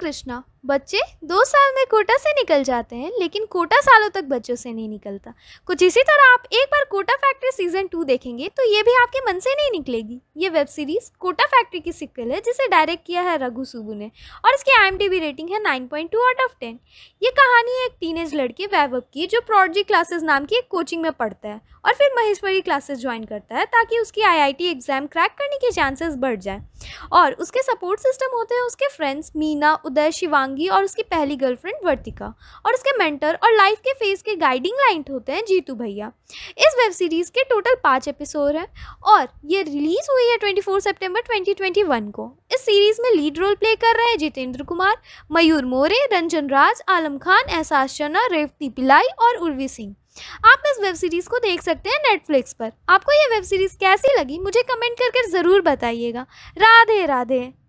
कृष्णा बच्चे दो साल में कोटा से निकल जाते हैं लेकिन कोटा सालों तक बच्चों से नहीं निकलता कुछ इसी तरह आप एक बार कोटा फैक्ट्री सीजन टू देखेंगे तो ये भी आपके मन से नहीं निकलेगी ये वेब सीरीज़ कोटा फैक्ट्री की सिक्वल है जिसे डायरेक्ट किया है रघु सुबू ने और इसकी आई रेटिंग है nine point out of ten ये कहानी है एक एज लड़के वैभव की जो प्रोडजी क्लासेज नाम की एक कोचिंग में पढ़ता है और फिर महेश्वरी क्लासेस ज्वाइन करता है ताकि उसकी टी एग्ज़ाम क्रैक करने के चांसेस बढ़ जाए और उसके सपोर्ट सिस्टम होते हैं उसके फ्रेंड्स मीना उदय शिवांगी और उसकी पहली गर्लफ्रेंड वर्तिका और उसके मेंटर और लाइफ के फेस के गाइडिंग लाइट होते हैं जीतू भैया इस वेब सीरीज़ के टोटल पाँच एपिसोड हैं और ये रिलीज़ हुई है twenty four September twenty twenty one को इस सीरीज़ में लीड रोल प्ले कर रहे हैं जितेंद्र कुमार मयूर मोरे रंजन राज आलम खान एहसास शना रेवती पिलाई और उर्वी सिंह आप इस वेब सीरीज़ को देख सकते हैं नेटफ्लिक्स पर आपको यह वेब सीरीज़ कैसी लगी मुझे कमेंट करके ज़रूर बताइएगा राधे राधे